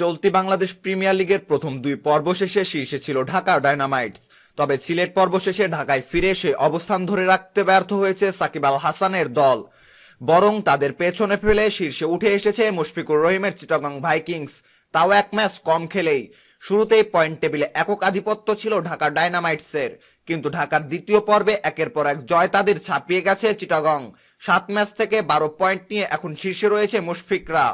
চলতি বাংলাদেশ প্রিমিয়ার লিগের প্রথম দুই পর্ব শেষে শীর্ষে ছিল ঢাকা ডায়নামাইটস তবে সিলেট পর্ব শেষে ঢাকায় ফিরে এসে অবস্থান ধরে রাখতে ব্যর্থ হয়েছে সাকিব আল হাসানের দল বরং তাদের পেছনে ফেলে শীর্ষে উঠে এসেছে মুশফিকুর রহিমের চিটাগং ভাইকিংস তাও এক ম্যাচ কম খেলেই শুরুতেই পয়েন্ট টেবিলে একক আধিপত্য ছিল ঢাকা ডায়নামাইটসের কিন্তু ঢাকার দ্বিতীয় পর্বে একের পর এক জয় তাদের ছাপিয়ে গেছে চিটাগং সাত ম্যাচ থেকে বারো পয়েন্ট নিয়ে এখন শীর্ষে রয়েছে মুশফিকরা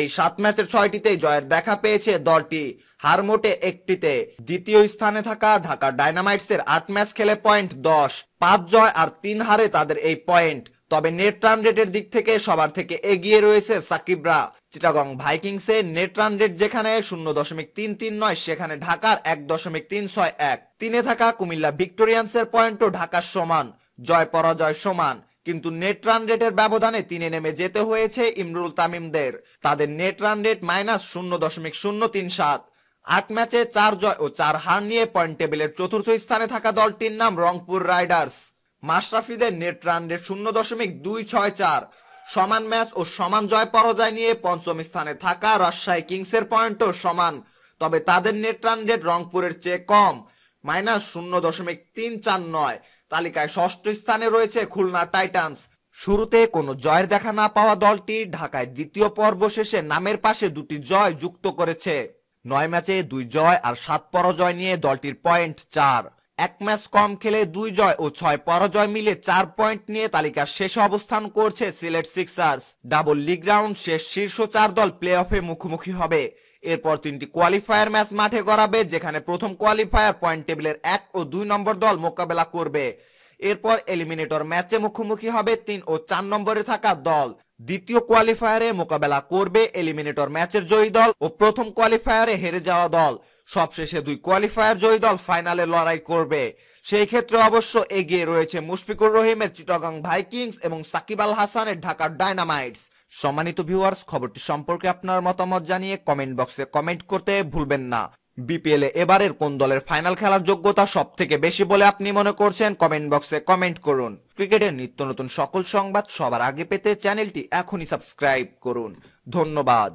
এই সাত ম্যাচের ছয়টিতেই জয়ের দেখা পেয়েছে দলটি হার মোটে একটিতে দ্বিতীয় স্থানে থাকা ঢাকা ডায়নামাইটসের আট ম্যাচ খেলে পয়েন্ট দশ পাঁচ জয় আর তিন হারে তাদের এই পয়েন্ট তবে নেট রান রেটের দিক থেকে সবার থেকে এগিয়ে রয়েছে সাকিবরা চিটাগং ভাইকিংসে নেট রান রেট যেখানে শূন্য দশমিক তিন তিন নয় সেখানে ঢাকার এক দশমিক তিন ছয় এক তিনে থাকা কুমিল্লা ভিক্টোরিয়ান্সের পয়েন্টও ঢাকার সমান জয় পরাজয় সমান কিন্তু নেট রান রেটের ব্যবধানে তিনে নেমে যেতে হয়েছে ইমরুল তামিমদের তাদের নেট রান রেট মাইনাস শূন্য দশমিক শূন্য তিন সাত আট ম্যাচে চার জয় ও চার হার নিয়ে পয়েন্ট টেবিলের চতুর্থ স্থানে থাকা দলটির নাম রংপুর রাইডার্স মাশরাফিদের নেট রান রেট শূন্য দশমিক দুই ছয় চার সমান ম্যাচ ও সমান জয় পরাজয় নিয়ে পঞ্চম স্থানে থাকা রাজশাহী কিংসের পয়েন্টও সমান তবে তাদের নেট রান রেট রংপুরের চেয়ে কম মাইনাস শূন্য দশমিক তিন চার নয় তালিকায় ষষ্ঠ স্থানে রয়েছে খুলনা টাইটান্স শুরুতে কোনো জয়ের দেখা না পাওয়া দলটি ঢাকায় দ্বিতীয় পর্ব শেষে নামের পাশে দুটি জয় যুক্ত করেছে নয় ম্যাচে দুই জয় আর সাত পরাজয় নিয়ে দলটির পয়েন্ট চার এক ম্যাচ কম খেলে দুই জয় ও ছয় পরাজয় মিলে চার পয়েন্ট নিয়ে তালিকার শেষে অবস্থান করছে Sylhet Sixers double league round শেষ শীর্ষ চার দল প্লে অফে মুখোমুখি হবে এরপর তিনটি কোয়ালিফায়ার ম্যাচ মাঠে গড়াবে যেখানে প্রথম কোয়ালিফায়ার পয়েন্ট টেবিলের এক ও দুই নম্বর দল মোকাবেলা করবে এরপর এলিমিনেটর ম্যাচে মুখোমুখি হবে তিন ও চার নম্বরে থাকা দল দ্বিতীয় কোয়ালিফায়ারে মোকাবেলা করবে এলিমিনেটর ম্যাচের জয়ী দল ও প্রথম কোয়ালিফায়ারে হেরে যাওয়া দল সবশেষে দুই কোয়ালিফায়ার জয়ী দল ফাইনালে লড়াই করবে সেই ক্ষেত্রে অবশ্য এগিয়ে রয়েছে মুশফিকুর রহিমের চিটাগাং ভাইকিংস এবং সাকিব আল হাসানের ঢাকার ডায়নামাইটস সম্মানিত ভিউয়ার্স খবরটি সম্পর্কে আপনার মতামত জানিয়ে কমেন্ট বক্সে কমেন্ট করতে ভুলবেন না বিপিএল এ এবারের কোন দলের ফাইনাল খেলার যোগ্যতা সব থেকে বেশি বলে আপনি মনে করছেন কমেন্ট বক্সে কমেন্ট করুন ক্রিকেটের নিত্য নতুন সকল সংবাদ সবার আগে পেতে চ্যানেলটি এখনই সাবস্ক্রাইব করুন ধন্যবাদ